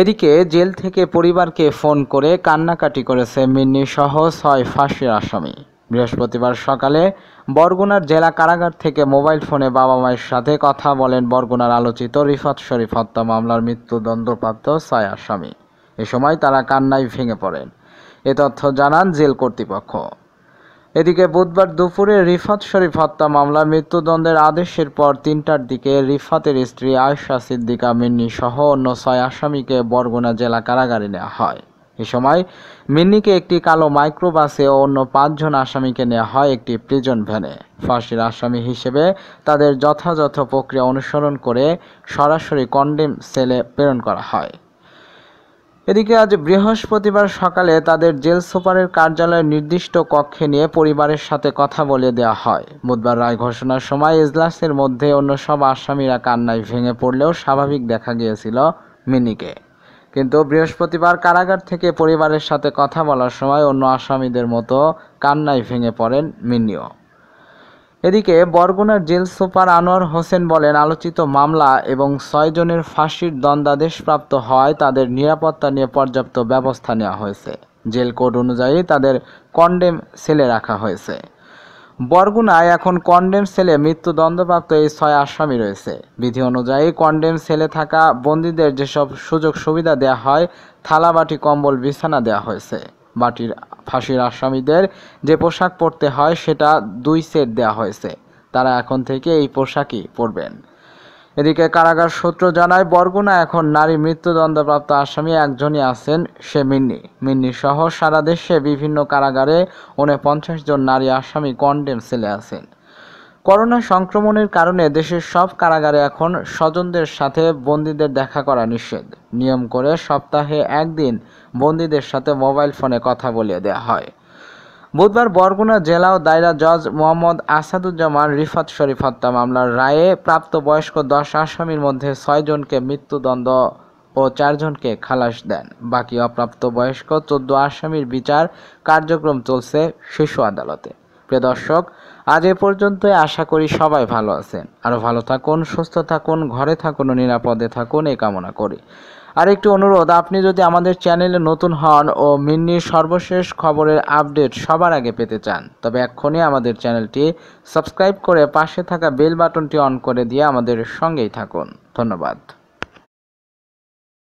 এদিকে জেল থেকে পরিবারকে ফোন করে কান্নাকাটি করেছে মিন্নি সহ ছয় ফাঁসির আসামি বৃহস্পতিবার সকালে বরগুনার জেলা কারাগার থেকে মোবাইল ফোনে বাবা মায়ের সাথে কথা বলেন বরগুনার আলোচিত রিফাত শরীফ হত্যা মামলার মৃত্যুদণ্ডপ্রাপ্ত ছয় আসামি এ সময় তারা কান্নায় ভেঙে পড়েন এ তথ্য জানান জেল কর্তৃপক্ষ এদিকে বুধবার দুপুরে রিফাত শরীফ হত্যা মামলা মৃত্যুদণ্ডের আদেশের পর তিনটার দিকে রিফাতের স্ত্রী আয়সা সিদ্দিকা মিন্নি সহ অন্য ছয় আসামিকে বরগুনা জেলা কারাগারে নেওয়া হয় এ সময় মিন্নিকে একটি কালো মাইক্রোবাসে ও অন্য পাঁচজন আসামিকে নেওয়া হয় একটি প্রিজন ভ্যানে ফাঁসির আসামি হিসেবে তাদের যথাযথ প্রক্রিয়া অনুসরণ করে সরাসরি কন্ডেম সেলে প্রেরণ করা হয় এদিকে আজ বৃহস্পতিবার সকালে তাদের জেল সুপারের কার্যালয়ের নির্দিষ্ট কক্ষে নিয়ে পরিবারের সাথে কথা বলে দেওয়া হয় বুধবার রায় ঘোষণার সময় এজলাসের মধ্যে অন্য সব আসামিরা কান্নায় ভেঙে পড়লেও স্বাভাবিক দেখা গিয়েছিল মিনিকে কিন্তু বৃহস্পতিবার কারাগার থেকে পরিবারের সাথে কথা বলার সময় অন্য আসামিদের মতো কান্নায় ভেঙে পড়েন মিনিও এদিকে বরগুনার জেল সুপার আনোয়ার হোসেন বলেন আলোচিত মামলা এবং ছয়জনের ফাঁসির দণ্ডাদেশ প্রাপ্ত হয় তাদের নিরাপত্তা নিয়ে পর্যাপ্ত ব্যবস্থা নেওয়া হয়েছে জেল কোড অনুযায়ী তাদের কন্ডেম সেলে রাখা হয়েছে বরগুনায় এখন কন্ডেম সেলে মৃত্যুদণ্ডপ্রাপ্ত এই ছয় আসামি রয়েছে বিধি অনুযায়ী কন্ডেম সেলে থাকা বন্দীদের যেসব সুযোগ সুবিধা দেয়া হয় থালাবাটি কম্বল বিছানা দেয়া হয়েছে বাটির ফাঁসির আসামিদের যে পোশাক পরতে হয় সেটা দুই সেট দেয়া হয়েছে তারা এখন থেকে এই পোশাকই পরবেন এদিকে কারাগার সূত্র জানায় বরগুনা এখন নারী মৃত্যুদণ্ডপ্রাপ্ত আসামি একজনই আছেন সে মিন্নি মিন্নি সহ সারা দেশে বিভিন্ন কারাগারে পঞ্চাশ জন নারী আসামি কন্ডেম সেলে আছেন করোনা সংক্রমণের কারণে দেশের সব কারাগারে এখন স্বজনদের সাথে বন্দীদের দেখা করা নিষেধ নিয়ম করে সপ্তাহে একদিন বন্দীদের সাথে মোবাইল ফোনে কথা বলিয়ে দেওয়া হয় বুধবার বরগুনা জেলা ও দায়রা জজ মোহাম্মদ আসাদুজ্জামান রিফাত শরীফ হত্যা মামলার রায়ে প্রাপ্তবয়স্ক দশ আসামির মধ্যে ছয়জনকে মৃত্যুদণ্ড ও চারজনকে খালাস দেন বাকি অপ্রাপ্ত বয়স্ক চোদ্দ আসামির বিচার কার্যক্রম চলছে শিশু আদালতে প্রিয় দর্শক আজ এ পর্যন্তই আশা করি সবাই ভালো আছেন আরও ভালো থাকুন সুস্থ থাকুন ঘরে থাকুন ও নিরাপদে থাকুন এ কামনা করি আর একটি অনুরোধ আপনি যদি আমাদের চ্যানেলে নতুন হন ও মিন্নির সর্বশেষ খবরের আপডেট সবার আগে পেতে চান তবে এক্ষুনি আমাদের চ্যানেলটি সাবস্ক্রাইব করে পাশে থাকা বেল বাটনটি অন করে দিয়ে আমাদের সঙ্গেই থাকুন ধন্যবাদ